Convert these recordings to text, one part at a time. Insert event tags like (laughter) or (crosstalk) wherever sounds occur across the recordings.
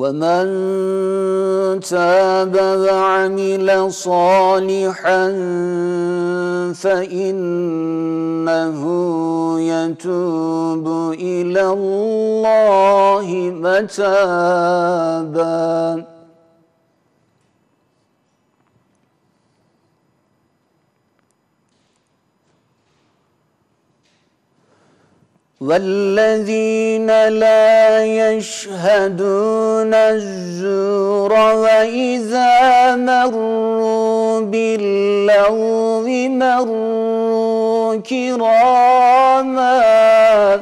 ومن تاب وعمل صالحا فإنه يتوب إلى الله متابا والذين لا يشهدون الزور وإذا مروا باللغو مروا كراما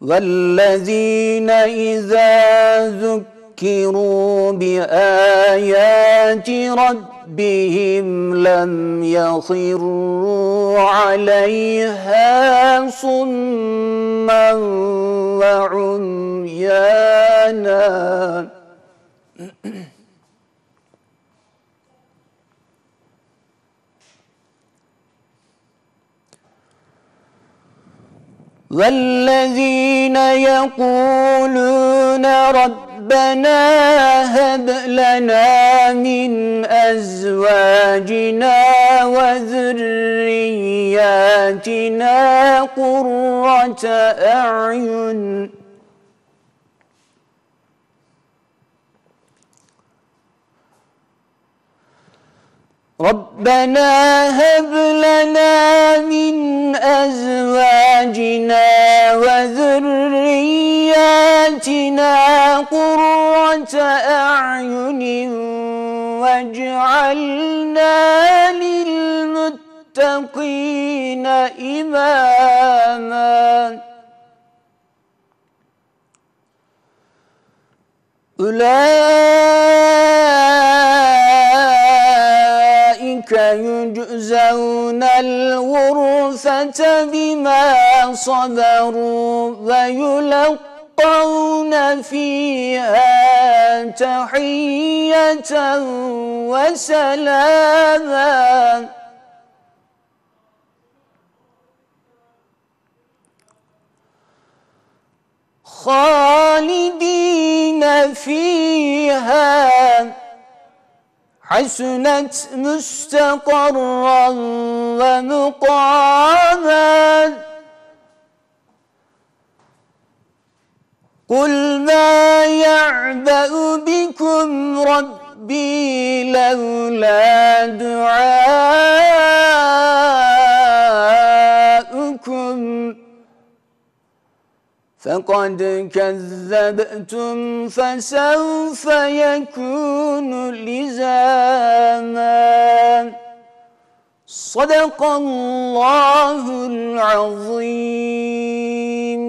والذين إذا ذكروا بآيات ربهم ربهم لم يصروا عليها صما وعميانا والذين يقولون رب ربنا هب لنا من أزواجنا وذرياتنا قرة أعين ربنا هب لنا من أزواجنا وذرياتنا قرة أعين واجعلنا للمتقين إماما أولئك يجزون الغرفة بما صبروا ويلقون فيها تحية وسلاما خالدين فيها حسنت مستقرا ومقاما قل ما يعبأ بكم ربي لولا دعائي فقد كذبتم فسوف يكون لزاما صدق الله العظيم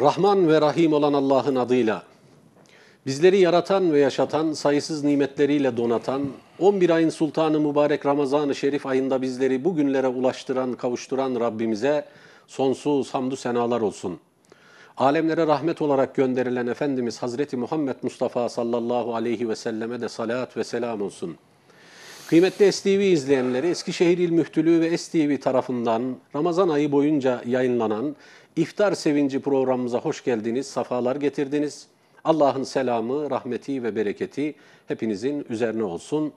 Rahman ve Rahim olan Allah'ın adıyla Bizleri yaratan ve yaşatan, sayısız nimetleriyle donatan, 11 ayın sultanı mübarek Ramazan-ı Şerif ayında bizleri bugünlere ulaştıran, kavuşturan Rabbimize sonsuz hamdü senalar olsun. Alemlere rahmet olarak gönderilen Efendimiz Hazreti Muhammed Mustafa sallallahu aleyhi ve selleme de salat ve selam olsun. Kıymetli STV izleyenleri, Eskişehir İl Müftülüğü ve STV tarafından Ramazan ayı boyunca yayınlanan İftar Sevinci programımıza hoş geldiniz, safalar getirdiniz. Allah'ın selamı, rahmeti ve bereketi hepinizin üzerine olsun.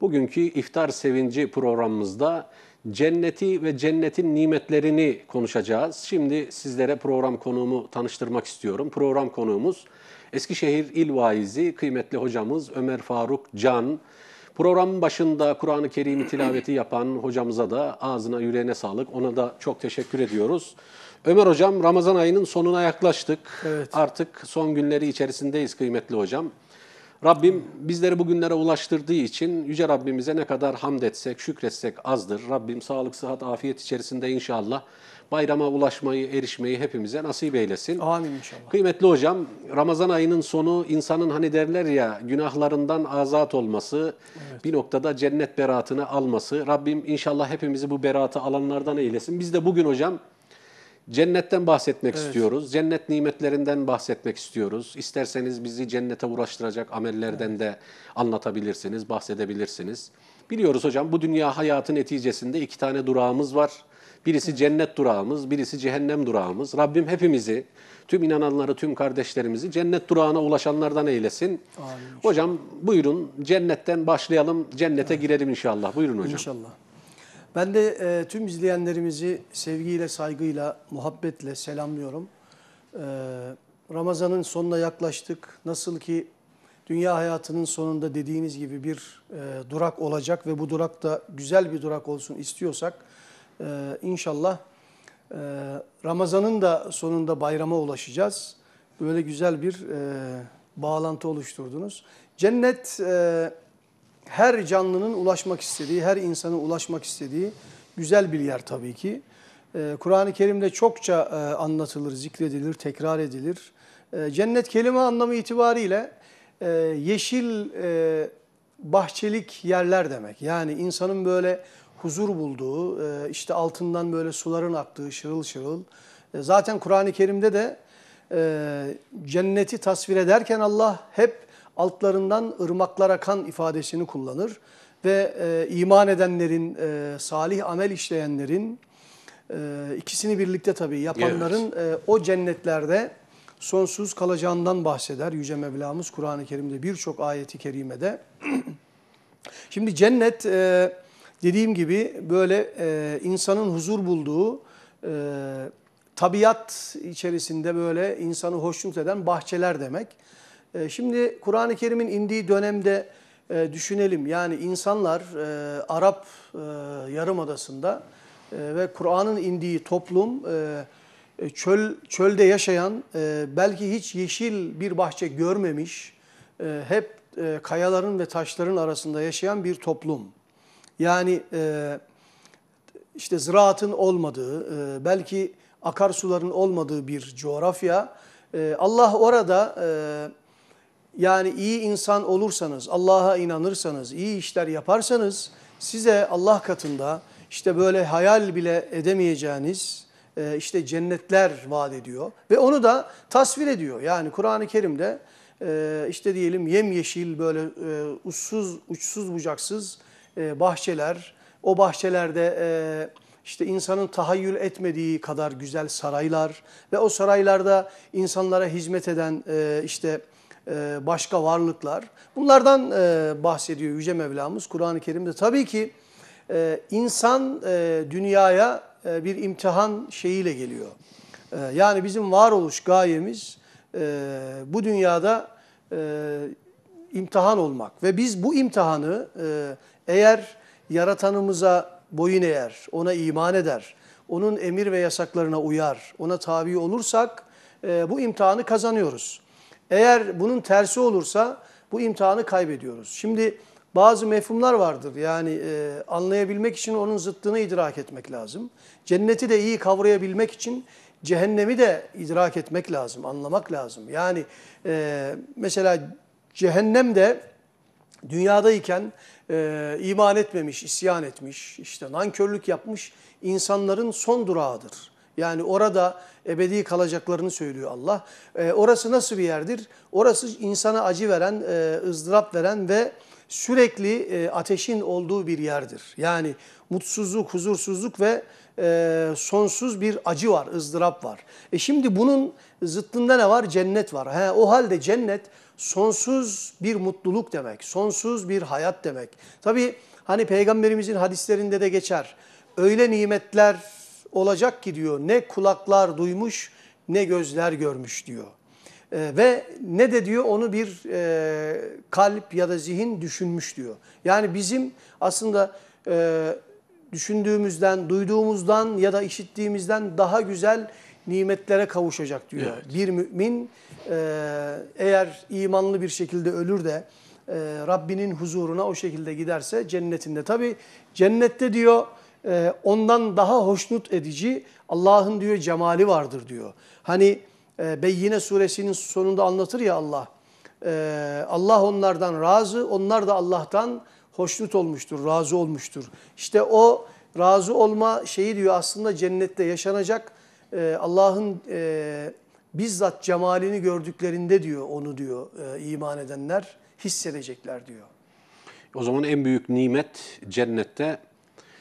Bugünkü iftar sevinci programımızda cenneti ve cennetin nimetlerini konuşacağız. Şimdi sizlere program konuğumu tanıştırmak istiyorum. Program konuğumuz Eskişehir İl Vaizi kıymetli hocamız Ömer Faruk Can. Programın başında Kur'an-ı Kerim tilaveti yapan hocamıza da ağzına yüreğine sağlık. Ona da çok teşekkür ediyoruz. Ömer hocam Ramazan ayının sonuna yaklaştık. Evet. Artık son günleri içerisindeyiz kıymetli hocam. Rabbim bizleri bugünlere ulaştırdığı için Yüce Rabbimize ne kadar hamd etsek, şükretsek azdır. Rabbim sağlık, sıhhat, afiyet içerisinde inşallah bayrama ulaşmayı, erişmeyi hepimize nasip eylesin. Amin inşallah. Kıymetli hocam, Ramazan ayının sonu insanın hani derler ya günahlarından azat olması, evet. bir noktada cennet beratını alması. Rabbim inşallah hepimizi bu beratı alanlardan eylesin. Biz de bugün hocam Cennetten bahsetmek evet. istiyoruz. Cennet nimetlerinden bahsetmek istiyoruz. İsterseniz bizi cennete uğraştıracak amellerden evet. de anlatabilirsiniz, bahsedebilirsiniz. Biliyoruz hocam bu dünya hayatı neticesinde iki tane durağımız var. Birisi evet. cennet durağımız, birisi cehennem durağımız. Rabbim hepimizi, tüm inananları, tüm kardeşlerimizi cennet durağına ulaşanlardan eylesin. Amin. Hocam buyurun cennetten başlayalım, cennete evet. girelim inşallah. Buyurun hocam. İnşallah. Ben de e, tüm izleyenlerimizi sevgiyle, saygıyla, muhabbetle selamlıyorum. E, Ramazan'ın sonuna yaklaştık. Nasıl ki dünya hayatının sonunda dediğiniz gibi bir e, durak olacak ve bu durak da güzel bir durak olsun istiyorsak e, inşallah e, Ramazan'ın da sonunda bayrama ulaşacağız. Böyle güzel bir e, bağlantı oluşturdunuz. Cennet... E, her canlının ulaşmak istediği, her insanın ulaşmak istediği güzel bir yer tabii ki. Ee, Kur'an-ı Kerim'de çokça e, anlatılır, zikredilir, tekrar edilir. Ee, cennet kelime anlamı itibariyle e, yeşil e, bahçelik yerler demek. Yani insanın böyle huzur bulduğu, işte altından böyle suların aktığı şırıl şırıl. Zaten Kur'an-ı Kerim'de de cenneti tasvir ederken Allah hep altlarından ırmaklar akan ifadesini kullanır. Ve e, iman edenlerin, e, salih amel işleyenlerin, e, ikisini birlikte tabii yapanların evet. e, o cennetlerde sonsuz kalacağından bahseder. Yüce Mevlamız Kur'an-ı Kerim'de birçok ayeti kerimede. (clears throat) Şimdi cennet e, dediğim gibi böyle e, insanın huzur bulduğu, e, tabiat içerisinde böyle insanı hoşnut eden bahçeler demek. Ee, şimdi Kur'an-ı Kerim'in indiği dönemde e, düşünelim. Yani insanlar e, Arap e, Yarımadası'nda ve Kur'an'ın indiği toplum çöl çölde yaşayan, belki hiç yeşil bir bahçe görmemiş, hep kayaların ve taşların arasında yaşayan bir toplum. Yani işte ziraatın olmadığı, belki akarsuların olmadığı bir coğrafya. Allah orada... E, yani iyi insan olursanız, Allah'a inanırsanız, iyi işler yaparsanız size Allah katında işte böyle hayal bile edemeyeceğiniz e, işte cennetler vaat ediyor. Ve onu da tasvir ediyor. Yani Kur'an-ı Kerim'de e, işte diyelim yemyeşil böyle e, uçsuz, uçsuz bucaksız bahçeler, o bahçelerde işte insanın tahayyül etmediği kadar güzel saraylar ve o saraylarda insanlara hizmet eden işte e, başka varlıklar. Bunlardan e, bahsediyor Yüce Mevlamız Kur'an-ı Kerim'de. Tabii ki e, insan dünyaya bir imtihan şeyiyle geliyor. Yani bizim varoluş gayemiz bu dünyada imtihan olmak. Ve biz bu imtihanı eğer yaratanımıza boyun eğer, ona iman eder, onun emir ve yasaklarına uyar, ona tabi olursak bu imtihanı kazanıyoruz. Eğer bunun tersi olursa bu imtihanı kaybediyoruz. Şimdi bazı mefhumlar vardır. Yani e, anlayabilmek için onun zıttını idrak etmek lazım. Cenneti de iyi kavrayabilmek için cehennemi de idrak etmek lazım, anlamak lazım. Yani e, mesela cehennem de dünyadayken e, iman etmemiş, isyan etmiş, işte nankörlük yapmış insanların son durağıdır. Yani orada ebedi kalacaklarını söylüyor Allah. E, orası nasıl bir yerdir? Orası insana acı veren, e, ızdırap veren ve sürekli e, ateşin olduğu bir yerdir. Yani mutsuzluk, huzursuzluk ve e, sonsuz bir acı var, ızdırap var. E şimdi bunun zıttında ne var? Cennet var. He, o halde cennet sonsuz bir mutluluk demek, sonsuz bir hayat demek. Tabi hani peygamberimizin hadislerinde de geçer. Öyle nimetler olacak ki diyor ne kulaklar duymuş ne gözler görmüş diyor. E, ve ne de diyor onu bir e, kalp ya da zihin düşünmüş diyor. Yani bizim aslında e, düşündüğümüzden, duyduğumuzdan ya da işittiğimizden daha güzel nimetlere kavuşacak diyor. Evet. Bir mümin e, eğer imanlı bir şekilde ölür de e, Rabbinin huzuruna o şekilde giderse cennetinde. Tabi cennette diyor ee, ondan daha hoşnut edici Allah'ın diyor cemali vardır diyor. Hani e, Beyyine suresinin sonunda anlatır ya Allah. Ee, Allah onlardan razı, onlar da Allah'tan hoşnut olmuştur, razı olmuştur. İşte o razı olma şeyi diyor aslında cennette yaşanacak ee, Allah'ın e, bizzat cemalini gördüklerinde diyor onu diyor e, iman edenler hissedecekler diyor. O zaman en büyük nimet cennette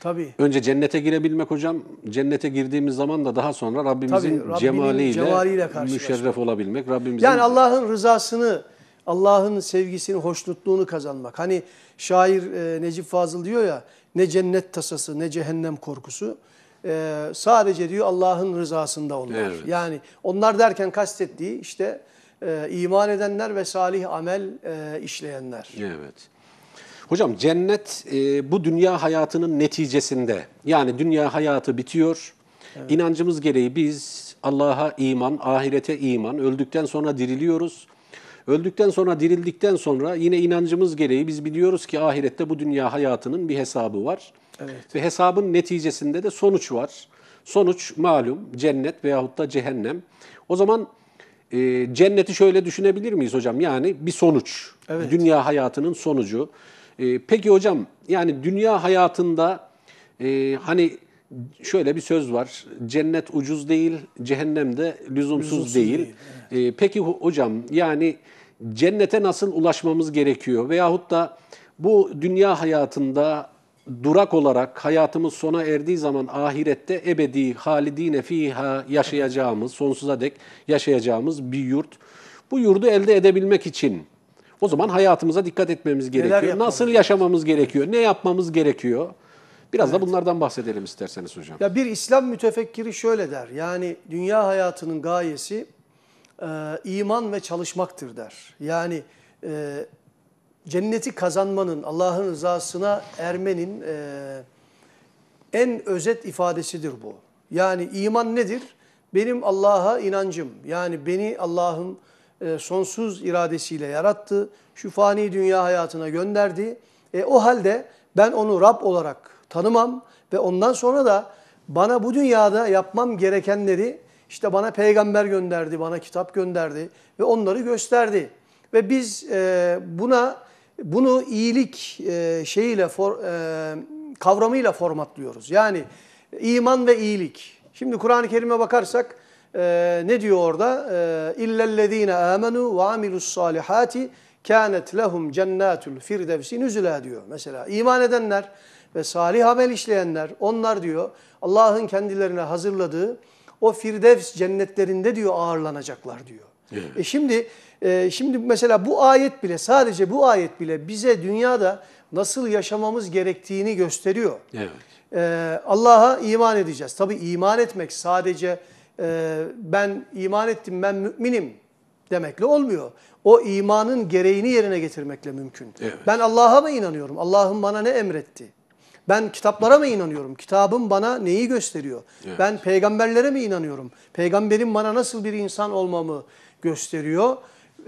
Tabii. Önce cennete girebilmek hocam. Cennete girdiğimiz zaman da daha sonra Rabbimizin Tabii, cemaliyle, cemaliyle müşerref olabilmek. Rabbimizin yani Allah'ın rızasını, Allah'ın sevgisini, hoşnutluğunu kazanmak. Hani şair e, Necip Fazıl diyor ya, ne cennet tasası ne cehennem korkusu. E, sadece diyor Allah'ın rızasında onlar. Evet. Yani onlar derken kastettiği işte e, iman edenler ve salih amel e, işleyenler. Evet. Hocam cennet e, bu dünya hayatının neticesinde. Yani dünya hayatı bitiyor. Evet. İnancımız gereği biz Allah'a iman, ahirete iman, öldükten sonra diriliyoruz. Öldükten sonra dirildikten sonra yine inancımız gereği biz biliyoruz ki ahirette bu dünya hayatının bir hesabı var. Evet. Ve hesabın neticesinde de sonuç var. Sonuç malum cennet veyahut da cehennem. O zaman e, cenneti şöyle düşünebilir miyiz hocam? Yani bir sonuç. Evet. Dünya hayatının sonucu. E, peki hocam yani dünya hayatında e, hani şöyle bir söz var. Cennet ucuz değil, cehennem de lüzumsuz, lüzumsuz değil. değil evet. e, peki hocam yani cennete nasıl ulaşmamız gerekiyor? Veyahut da bu dünya hayatında durak olarak hayatımız sona erdiği zaman ahirette ebedi halidine fiha yaşayacağımız, sonsuza dek yaşayacağımız bir yurt. Bu yurdu elde edebilmek için o zaman hayatımıza dikkat etmemiz gerekiyor. Nasıl yaşamamız gerekiyor? Ne yapmamız gerekiyor? Biraz evet. da bunlardan bahsedelim isterseniz hocam. Ya bir İslam mütefekkiri şöyle der. Yani dünya hayatının gayesi e, iman ve çalışmaktır der. Yani e, cenneti kazanmanın, Allah'ın rızasına ermenin e, en özet ifadesidir bu. Yani iman nedir? Benim Allah'a inancım. Yani beni Allah'ın e, sonsuz iradesiyle yarattı. Şu fani dünya hayatına gönderdi. E, o halde ben onu Rab olarak tanımam ve ondan sonra da bana bu dünyada yapmam gerekenleri işte bana peygamber gönderdi, bana kitap gönderdi ve onları gösterdi. Ve biz e, buna bunu iyilik e, şeyiyle for, e, kavramıyla formatlıyoruz. Yani iman ve iyilik. Şimdi Kur'an-ı Kerim'e bakarsak e, ne diyor orada? E, ee, İllellezine amenu ve amilus salihati kânet lehum cennetul firdevsi nüzülâ diyor. Mesela iman edenler ve salih amel işleyenler onlar diyor Allah'ın kendilerine hazırladığı o firdevs cennetlerinde diyor ağırlanacaklar diyor. Evet. E şimdi e şimdi mesela bu ayet bile sadece bu ayet bile bize dünyada nasıl yaşamamız gerektiğini gösteriyor. Evet. E, Allah'a iman edeceğiz. Tabi iman etmek sadece e, ben iman ettim, ben müminim demekle olmuyor. O imanın gereğini yerine getirmekle mümkün. Evet. Ben Allah'a mı inanıyorum? Allah'ın bana ne emretti? Ben kitaplara mı inanıyorum? Kitabım bana neyi gösteriyor? Evet. Ben peygamberlere mi inanıyorum? Peygamberim bana nasıl bir insan olmamı gösteriyor?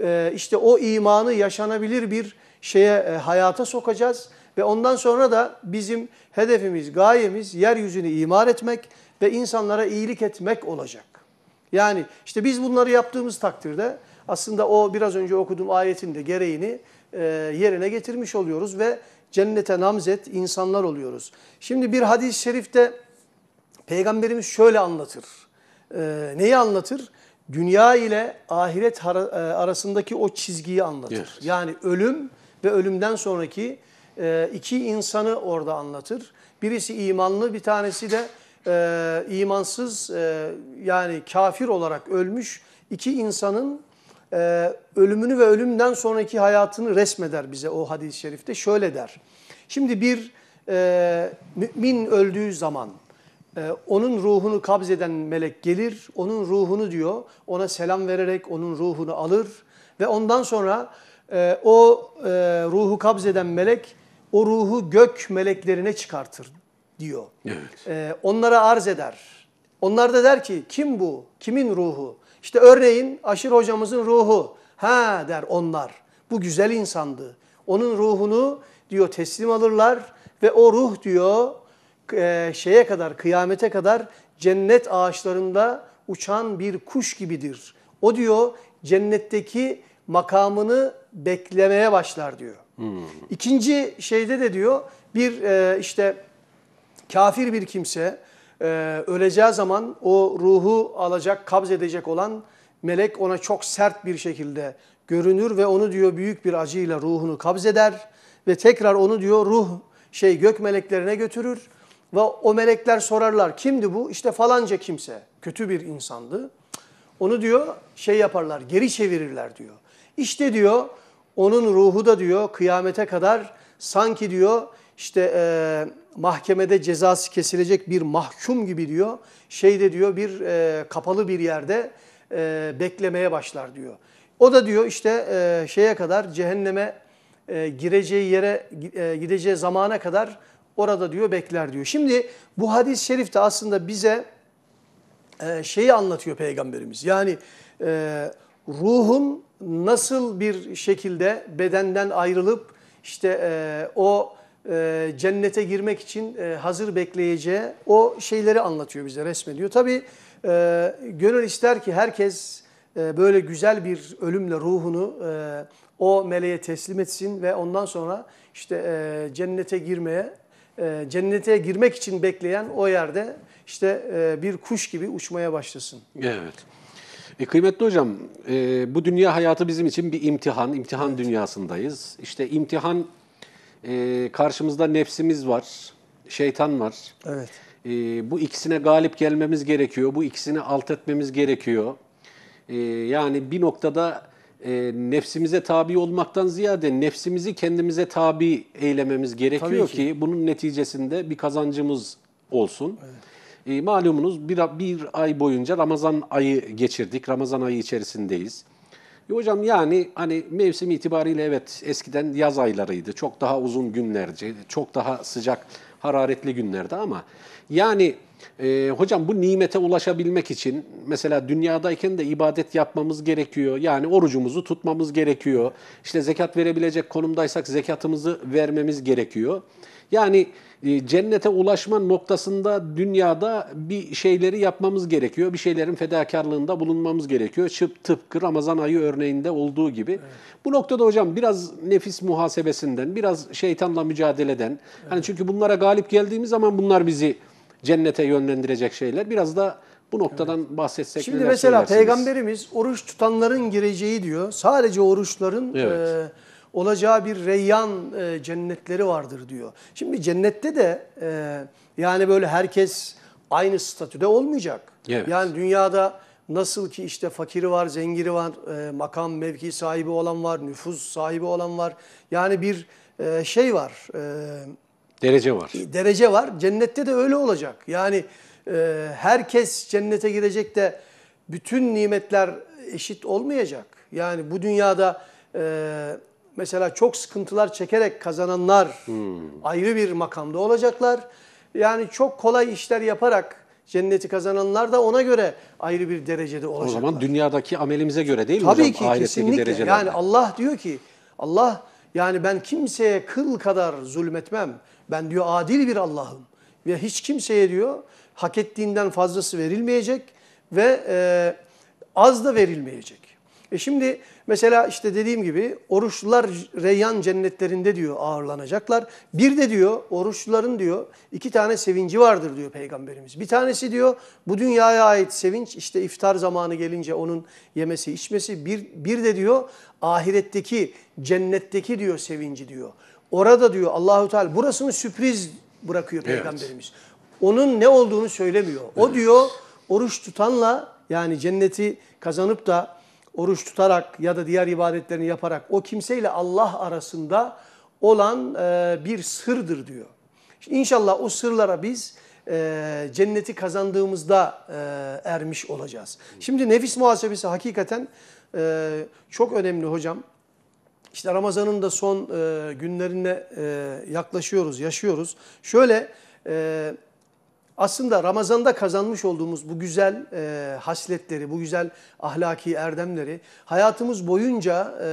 Ee, işte o imanı yaşanabilir bir şeye e, hayata sokacağız ve ondan sonra da bizim hedefimiz, gayemiz yeryüzünü imar etmek ve insanlara iyilik etmek olacak. Yani işte biz bunları yaptığımız takdirde aslında o biraz önce okuduğum ayetin de gereğini e, yerine getirmiş oluyoruz ve cennete namzet insanlar oluyoruz. Şimdi bir hadis-i şerifte Peygamberimiz şöyle anlatır. E, neyi anlatır? Dünya ile ahiret e, arasındaki o çizgiyi anlatır. Evet. Yani ölüm ve ölümden sonraki iki insanı orada anlatır. Birisi imanlı bir tanesi de e, imansız e, yani kafir olarak ölmüş iki insanın e, ölümünü ve ölümden sonraki hayatını resmeder bize o hadis-i şerifte. Şöyle der. Şimdi bir e, mümin öldüğü zaman e, onun ruhunu kabz eden melek gelir. Onun ruhunu diyor ona selam vererek onun ruhunu alır ve ondan sonra e, o e, ruhu kabz eden melek o ruhu gök meleklerine çıkartır diyor. Evet. Ee, onlara arz eder. Onlar da der ki kim bu? Kimin ruhu? İşte örneğin Aşır hocamızın ruhu. Ha der onlar. Bu güzel insandı. Onun ruhunu diyor teslim alırlar ve o ruh diyor e, şeye kadar kıyamete kadar cennet ağaçlarında uçan bir kuş gibidir. O diyor cennetteki makamını beklemeye başlar diyor. Hmm. İkinci şeyde de diyor bir e, işte Kafir bir kimse e, öleceği zaman o ruhu alacak, kabz edecek olan melek ona çok sert bir şekilde görünür ve onu diyor büyük bir acıyla ruhunu kabz eder ve tekrar onu diyor ruh şey gök meleklerine götürür ve o melekler sorarlar kimdi bu? İşte falanca kimse kötü bir insandı. Onu diyor şey yaparlar geri çevirirler diyor. İşte diyor onun ruhu da diyor kıyamete kadar sanki diyor işte e, mahkemede cezası kesilecek bir mahkum gibi diyor. Şeyde diyor bir e, kapalı bir yerde e, beklemeye başlar diyor. O da diyor işte e, şeye kadar cehenneme e, gireceği yere e, gideceği zamana kadar orada diyor bekler diyor. Şimdi bu hadis-i şerif de aslında bize e, şeyi anlatıyor peygamberimiz. Yani e, ruhun nasıl bir şekilde bedenden ayrılıp işte e, o e, cennete girmek için e, hazır bekleyeceği o şeyleri anlatıyor bize resmediyor. Tabi e, gönül ister ki herkes e, böyle güzel bir ölümle ruhunu e, o meleğe teslim etsin ve ondan sonra işte e, cennete girmeye, e, cennete girmek için bekleyen o yerde işte e, bir kuş gibi uçmaya başlasın. Evet. E, kıymetli hocam, e, bu dünya hayatı bizim için bir imtihan, imtihan evet. dünyasındayız. İşte imtihan e, karşımızda nefsimiz var, şeytan var. Evet. E, bu ikisine galip gelmemiz gerekiyor, bu ikisini alt etmemiz gerekiyor. E, yani bir noktada e, nefsimize tabi olmaktan ziyade nefsimizi kendimize tabi eylememiz gerekiyor ki. ki bunun neticesinde bir kazancımız olsun. Evet. E, malumunuz bir, bir ay boyunca Ramazan ayı geçirdik. Ramazan ayı içerisindeyiz. E hocam yani hani mevsim itibariyle evet eskiden yaz aylarıydı. Çok daha uzun günlerce, çok daha sıcak, hararetli günlerde ama yani e, hocam bu nimete ulaşabilmek için mesela dünyadayken de ibadet yapmamız gerekiyor. Yani orucumuzu tutmamız gerekiyor. İşte zekat verebilecek konumdaysak zekatımızı vermemiz gerekiyor. Yani ee, cennete ulaşma noktasında dünyada bir şeyleri yapmamız gerekiyor. Bir şeylerin fedakarlığında bulunmamız gerekiyor. Çıp, tıpkı Ramazan ayı örneğinde olduğu gibi. Evet. Bu noktada hocam biraz nefis muhasebesinden, biraz şeytanla mücadeleden. Hani evet. Hani çünkü bunlara galip geldiğimiz zaman bunlar bizi cennete yönlendirecek şeyler. Biraz da bu noktadan evet. bahsetsek Şimdi mesela peygamberimiz oruç tutanların gireceği diyor. Sadece oruçların evet. e, olacağı bir reyyan e, cennetleri vardır diyor. Şimdi cennette de e, yani böyle herkes aynı statüde olmayacak. Evet. Yani dünyada nasıl ki işte fakiri var, zengiri var, e, makam, mevki sahibi olan var, nüfuz sahibi olan var. Yani bir e, şey var. E, derece var. Derece var. Cennette de öyle olacak. Yani e, herkes cennete girecek de bütün nimetler eşit olmayacak. Yani bu dünyada e, mesela çok sıkıntılar çekerek kazananlar hmm. ayrı bir makamda olacaklar. Yani çok kolay işler yaparak cenneti kazananlar da ona göre ayrı bir derecede olacaklar. O zaman dünyadaki amelimize göre değil mi Tabii hocam? Tabii ki kesinlikle. Derecelerle. Yani Allah diyor ki Allah yani ben kimseye kıl kadar zulmetmem. Ben diyor adil bir Allah'ım. Ve hiç kimseye diyor hak ettiğinden fazlası verilmeyecek ve e, az da verilmeyecek. E şimdi mesela işte dediğim gibi oruçlular reyyan cennetlerinde diyor ağırlanacaklar. Bir de diyor oruçluların diyor iki tane sevinci vardır diyor Peygamberimiz. Bir tanesi diyor bu dünyaya ait sevinç işte iftar zamanı gelince onun yemesi içmesi. Bir, bir de diyor ahiretteki cennetteki diyor sevinci diyor. Orada diyor Allahu Teala burasını sürpriz bırakıyor evet. Peygamberimiz. Onun ne olduğunu söylemiyor. O evet. diyor oruç tutanla yani cenneti kazanıp da oruç tutarak ya da diğer ibadetlerini yaparak o kimseyle Allah arasında olan e, bir sırdır diyor. İnşallah o sırlara biz e, cenneti kazandığımızda e, ermiş olacağız. Şimdi nefis muhasebesi hakikaten çok önemli hocam. İşte Ramazan'ın da son günlerine yaklaşıyoruz, yaşıyoruz. Şöyle aslında Ramazan'da kazanmış olduğumuz bu güzel e, hasletleri, bu güzel ahlaki erdemleri hayatımız boyunca e,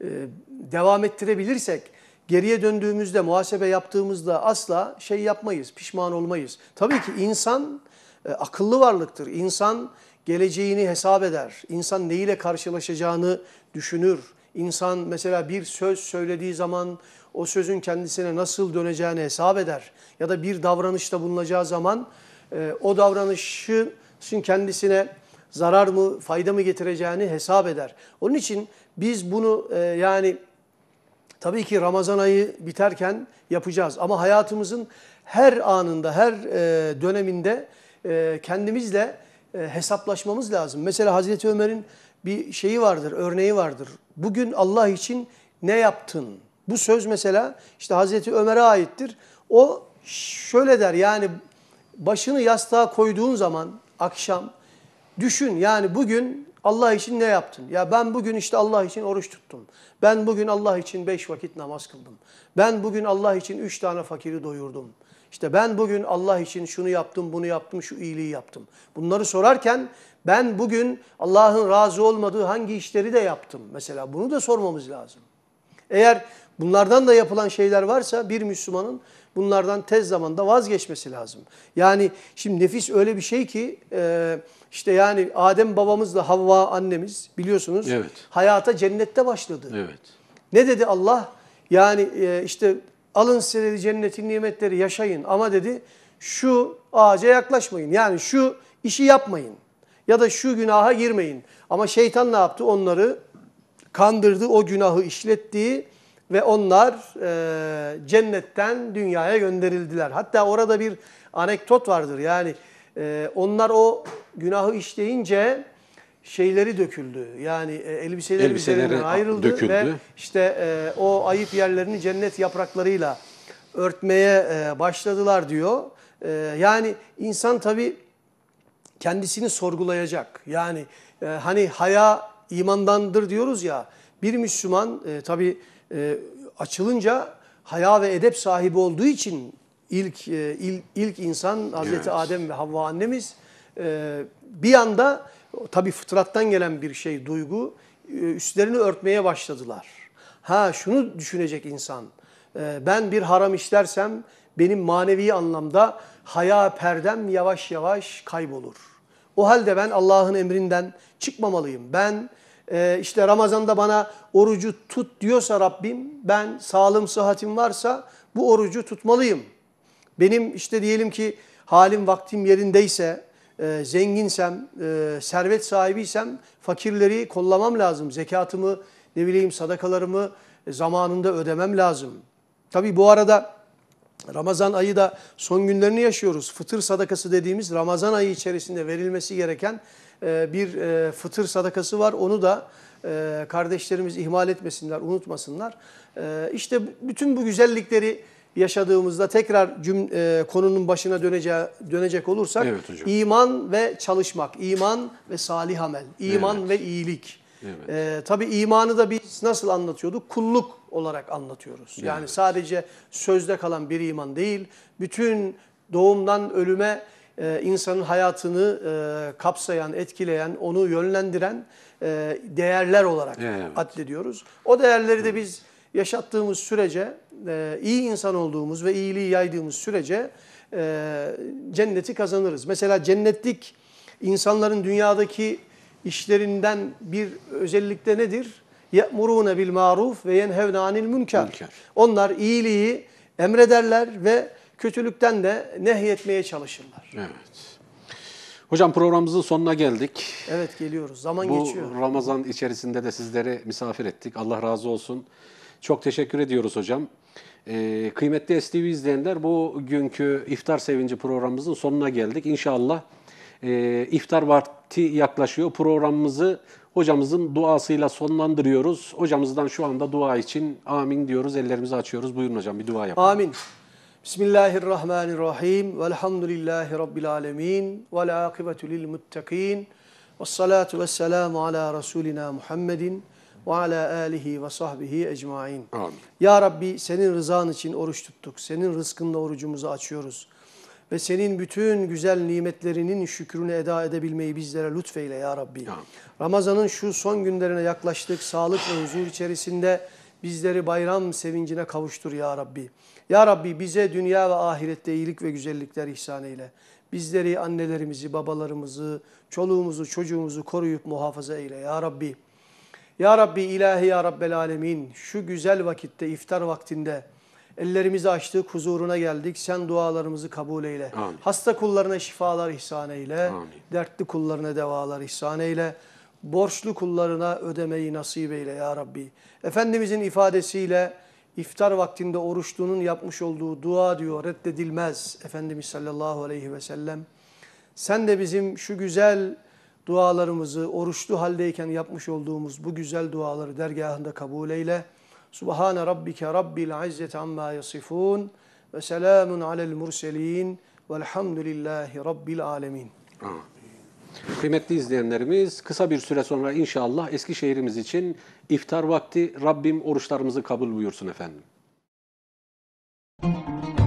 e, devam ettirebilirsek geriye döndüğümüzde, muhasebe yaptığımızda asla şey yapmayız, pişman olmayız. Tabii ki insan e, akıllı varlıktır. İnsan geleceğini hesap eder. İnsan neyle karşılaşacağını düşünür. İnsan mesela bir söz söylediği zaman o sözün kendisine nasıl döneceğini hesap eder. Ya da bir davranışta bulunacağı zaman e, o davranışın kendisine zarar mı, fayda mı getireceğini hesap eder. Onun için biz bunu e, yani tabii ki Ramazan ayı biterken yapacağız. Ama hayatımızın her anında, her e, döneminde e, kendimizle e, hesaplaşmamız lazım. Mesela Hazreti Ömer'in bir şeyi vardır, örneği vardır. Bugün Allah için ne yaptın? Bu söz mesela işte Hazreti Ömer'e aittir. O şöyle der yani başını yastığa koyduğun zaman akşam düşün yani bugün Allah için ne yaptın? Ya ben bugün işte Allah için oruç tuttum. Ben bugün Allah için beş vakit namaz kıldım. Ben bugün Allah için üç tane fakiri doyurdum. İşte ben bugün Allah için şunu yaptım, bunu yaptım, şu iyiliği yaptım. Bunları sorarken ben bugün Allah'ın razı olmadığı hangi işleri de yaptım? Mesela bunu da sormamız lazım. Eğer Bunlardan da yapılan şeyler varsa bir Müslümanın bunlardan tez zamanda vazgeçmesi lazım. Yani şimdi nefis öyle bir şey ki e, işte yani Adem babamızla Havva annemiz biliyorsunuz evet. hayata cennette başladı. Evet. Ne dedi Allah? Yani e, işte alın size dedi cennetin nimetleri yaşayın ama dedi şu ağaca yaklaşmayın. Yani şu işi yapmayın ya da şu günaha girmeyin. Ama şeytan ne yaptı? Onları kandırdı, o günahı işlettiği ve onlar e, cennetten dünyaya gönderildiler. Hatta orada bir anekdot vardır. Yani e, onlar o günahı işleyince şeyleri döküldü. Yani e, elbiseleri elbiselerinden ayrıldı döküldü. ve işte e, o ayıp yerlerini cennet yapraklarıyla örtmeye e, başladılar diyor. E, yani insan tabii kendisini sorgulayacak. Yani e, hani haya imandandır diyoruz ya. Bir Müslüman e, tabii e, açılınca haya ve edep sahibi olduğu için ilk e, il, ilk insan Hazreti evet. Adem ve Havva annemiz e, bir anda tabii fıtrattan gelen bir şey duygu e, üstlerini örtmeye başladılar. Ha şunu düşünecek insan. E, ben bir haram işlersem benim manevi anlamda haya perdem yavaş yavaş kaybolur. O halde ben Allah'ın emrinden çıkmamalıyım. Ben e, işte Ramazan'da bana orucu tut diyorsa Rabbim ben sağlım sıhhatim varsa bu orucu tutmalıyım. Benim işte diyelim ki halim vaktim yerindeyse, e, zenginsem, e, servet sahibiysem fakirleri kollamam lazım. Zekatımı, ne bileyim sadakalarımı e, zamanında ödemem lazım. Tabi bu arada Ramazan ayı da son günlerini yaşıyoruz. Fıtır sadakası dediğimiz Ramazan ayı içerisinde verilmesi gereken e, bir e, fıtır sadakası var. Onu da e, kardeşlerimiz ihmal etmesinler, unutmasınlar. İşte bütün bu güzellikleri yaşadığımızda tekrar cüm, konunun başına dönecek olursak evet hocam. iman ve çalışmak, iman ve salih amel, iman evet. ve iyilik. Evet. E, tabii imanı da biz nasıl anlatıyorduk? Kulluk olarak anlatıyoruz. Yani evet. sadece sözde kalan bir iman değil, bütün doğumdan ölüme e, insanın hayatını e, kapsayan, etkileyen, onu yönlendiren e, değerler olarak evet. addediyoruz. O değerleri de biz yaşattığımız sürece, e, iyi insan olduğumuz ve iyiliği yaydığımız sürece cenneti kazanırız. Mesela cennetlik insanların dünyadaki işlerinden bir özellikle nedir? Ye'murûne bil maruf ve yenhevne anil münker. Onlar iyiliği emrederler ve kötülükten de nehyetmeye çalışırlar. Evet. Hocam programımızın sonuna geldik. Evet geliyoruz. Zaman Bu geçiyor. Bu Ramazan içerisinde de sizlere misafir ettik. Allah razı olsun. Çok teşekkür ediyoruz hocam. Ee, kıymetli STV izleyenler bugünkü iftar sevinci programımızın sonuna geldik. İnşallah e, iftar vakti yaklaşıyor. Programımızı hocamızın duasıyla sonlandırıyoruz. Hocamızdan şu anda dua için amin diyoruz. Ellerimizi açıyoruz. Buyurun hocam bir dua yapalım. Amin. Bismillahirrahmanirrahim. Velhamdülillahi Rabbil alemin. Vel akıbetü lil mutteqin. Vessalatu vesselamu ala Resulina Muhammedin ve ala alihi ve sahbihi ecmain. Amin. Ya Rabbi senin rızan için oruç tuttuk. Senin rızkınla orucumuzu açıyoruz. Ve senin bütün güzel nimetlerinin şükrünü eda edebilmeyi bizlere lütfeyle ya Rabbi. Amin. Ramazan'ın şu son günlerine yaklaştık. Sağlık ve huzur içerisinde bizleri bayram sevincine kavuştur ya Rabbi. Ya Rabbi bize dünya ve ahirette iyilik ve güzellikler ihsan eyle. Bizleri, annelerimizi, babalarımızı, çoluğumuzu, çocuğumuzu koruyup muhafaza eyle ya Rabbi. Ya Rabbi ilahi ya Rabbel alemin şu güzel vakitte iftar vaktinde ellerimizi açtık huzuruna geldik. Sen dualarımızı kabul eyle. Amin. Hasta kullarına şifalar ihsan eyle. Amin. Dertli kullarına devalar ihsan eyle. Borçlu kullarına ödemeyi nasip eyle ya Rabbi. Efendimizin ifadesiyle iftar vaktinde oruçluğunun yapmış olduğu dua diyor reddedilmez Efendimiz sallallahu aleyhi ve sellem. Sen de bizim şu güzel dualarımızı oruçlu haldeyken yapmış olduğumuz bu güzel duaları dergahında kabul eyle. Subhane rabbike rabbil izzeti amma yasifun ve selamun alel murselin velhamdülillahi rabbil alemin. Amin. Kıymetli izleyenlerimiz kısa bir süre sonra inşallah Eskişehir'imiz için iftar vakti Rabbim oruçlarımızı kabul buyursun efendim. Müzik